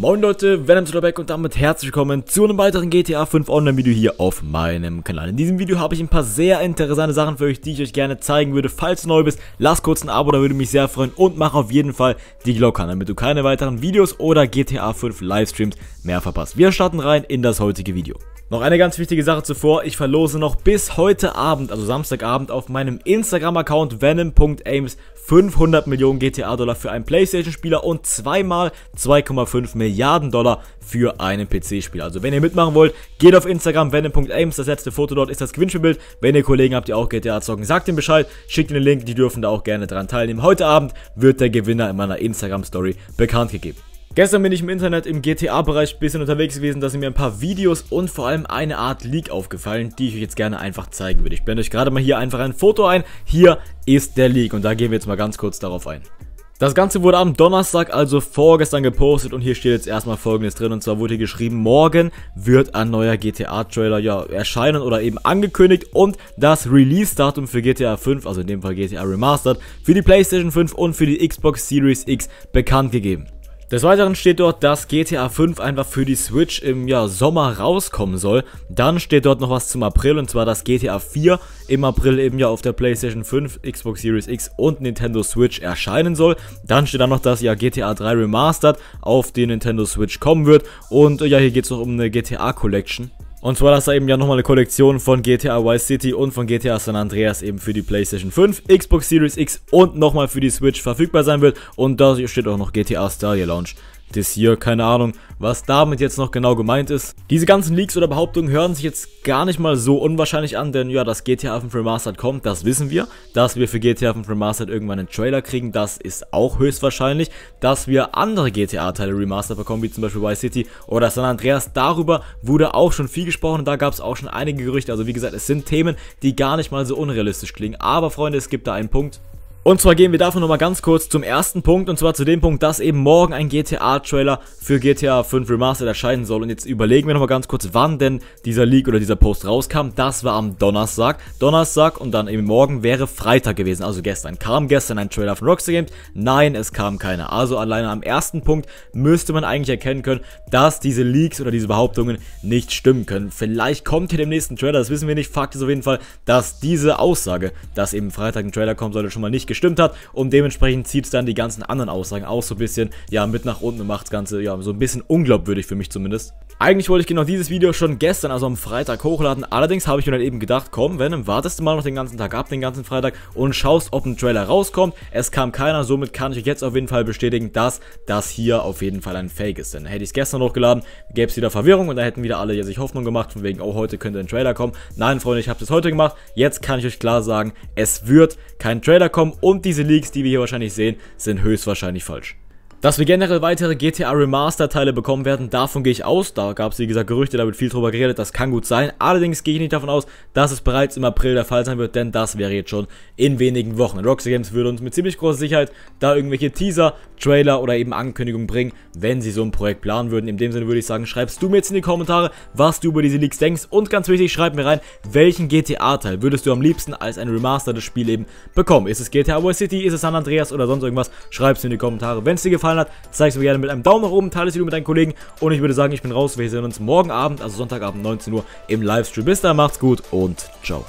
Moin Leute, Venom Slowback und damit herzlich willkommen zu einem weiteren GTA 5 Online Video hier auf meinem Kanal. In diesem Video habe ich ein paar sehr interessante Sachen für euch, die ich euch gerne zeigen würde. Falls du neu bist, lass kurz ein Abo, da würde mich sehr freuen und mach auf jeden Fall die Glocke an, damit du keine weiteren Videos oder GTA 5 Livestreams mehr verpasst. Wir starten rein in das heutige Video. Noch eine ganz wichtige Sache zuvor, ich verlose noch bis heute Abend, also Samstagabend, auf meinem Instagram-Account venom.ames 500 Millionen GTA-Dollar für einen Playstation-Spieler und zweimal 2,5 Millionen Milliarden Dollar für einen PC-Spiel. Also wenn ihr mitmachen wollt, geht auf Instagram, venom.ames, das letzte Foto dort ist das Gewinnspielbild. Wenn ihr Kollegen habt, die auch GTA zocken, sagt ihnen Bescheid, schickt ihnen den Link, die dürfen da auch gerne dran teilnehmen. Heute Abend wird der Gewinner in meiner Instagram-Story bekannt gegeben. Gestern bin ich im Internet im GTA-Bereich ein bisschen unterwegs gewesen, da sind mir ein paar Videos und vor allem eine Art Leak aufgefallen, die ich euch jetzt gerne einfach zeigen würde. Ich blende euch gerade mal hier einfach ein Foto ein. Hier ist der Leak und da gehen wir jetzt mal ganz kurz darauf ein. Das Ganze wurde am Donnerstag, also vorgestern gepostet und hier steht jetzt erstmal folgendes drin und zwar wurde hier geschrieben, morgen wird ein neuer GTA-Trailer ja erscheinen oder eben angekündigt und das Release-Datum für GTA 5, also in dem Fall GTA Remastered, für die Playstation 5 und für die Xbox Series X bekannt gegeben. Des Weiteren steht dort, dass GTA 5 einfach für die Switch im ja, Sommer rauskommen soll. Dann steht dort noch was zum April und zwar, dass GTA 4 im April eben ja auf der PlayStation 5, Xbox Series X und Nintendo Switch erscheinen soll. Dann steht da noch, dass ja GTA 3 Remastered auf die Nintendo Switch kommen wird. Und ja, hier geht es noch um eine GTA Collection. Und zwar, dass da eben ja nochmal eine Kollektion von GTA Vice City und von GTA San Andreas eben für die PlayStation 5, Xbox Series X und nochmal für die Switch verfügbar sein wird. Und da steht auch noch GTA Stadia Launch das hier, keine Ahnung, was damit jetzt noch genau gemeint ist. Diese ganzen Leaks oder Behauptungen hören sich jetzt gar nicht mal so unwahrscheinlich an, denn ja, dass GTA 5 Remastered kommt, das wissen wir. Dass wir für GTA 5 Remastered irgendwann einen Trailer kriegen, das ist auch höchstwahrscheinlich. Dass wir andere GTA-Teile remastered bekommen, wie zum Beispiel Vice City oder San Andreas, darüber wurde auch schon viel gesprochen da gab es auch schon einige Gerüchte. Also wie gesagt, es sind Themen, die gar nicht mal so unrealistisch klingen. Aber Freunde, es gibt da einen Punkt, und zwar gehen wir davon nochmal ganz kurz zum ersten Punkt und zwar zu dem Punkt, dass eben morgen ein GTA-Trailer für GTA 5 Remastered erscheinen soll. Und jetzt überlegen wir nochmal ganz kurz, wann denn dieser Leak oder dieser Post rauskam. Das war am Donnerstag. Donnerstag und dann eben morgen wäre Freitag gewesen, also gestern. Kam gestern ein Trailer von Rockstar Games? Nein, es kam keiner. Also alleine am ersten Punkt müsste man eigentlich erkennen können, dass diese Leaks oder diese Behauptungen nicht stimmen können. Vielleicht kommt hier dem nächsten Trailer, das wissen wir nicht. Fakt ist auf jeden Fall, dass diese Aussage, dass eben Freitag ein Trailer kommen sollte, schon mal nicht geschehen gestimmt hat und dementsprechend zieht es dann die ganzen anderen Aussagen auch so ein bisschen, ja, mit nach unten und macht das Ganze, ja, so ein bisschen unglaubwürdig für mich zumindest. Eigentlich wollte ich genau dieses Video schon gestern, also am Freitag hochladen, allerdings habe ich mir dann eben gedacht, komm, wenn, wartest du mal noch den ganzen Tag ab, den ganzen Freitag und schaust, ob ein Trailer rauskommt. Es kam keiner, somit kann ich euch jetzt auf jeden Fall bestätigen, dass das hier auf jeden Fall ein Fake ist. Denn hätte ich es gestern hochgeladen, gäbe es wieder Verwirrung und da hätten wieder alle ja sich Hoffnung gemacht, von wegen, oh, heute könnte ein Trailer kommen. Nein, Freunde, ich habe es heute gemacht. Jetzt kann ich euch klar sagen, es wird kein Trailer kommen und diese Leaks, die wir hier wahrscheinlich sehen, sind höchstwahrscheinlich falsch. Dass wir generell weitere GTA Remaster Teile bekommen werden, davon gehe ich aus. Da gab es wie gesagt Gerüchte, da wird viel drüber geredet, das kann gut sein. Allerdings gehe ich nicht davon aus, dass es bereits im April der Fall sein wird, denn das wäre jetzt schon in wenigen Wochen. Rockstar Games würde uns mit ziemlich großer Sicherheit da irgendwelche Teaser Trailer oder eben Ankündigung bringen, wenn sie so ein Projekt planen würden. In dem Sinne würde ich sagen, schreibst du mir jetzt in die Kommentare, was du über diese Leaks denkst und ganz wichtig, schreib mir rein, welchen GTA-Teil würdest du am liebsten als ein remastertes Spiel eben bekommen? Ist es GTA Vice City, ist es San Andreas oder sonst irgendwas? Schreib's mir in die Kommentare. Wenn es dir gefallen hat, zeig's mir gerne mit einem Daumen nach oben, teile das Video mit deinen Kollegen und ich würde sagen, ich bin raus. Wir sehen uns morgen Abend, also Sonntagabend 19 Uhr im Livestream. Bis dann, macht's gut und ciao.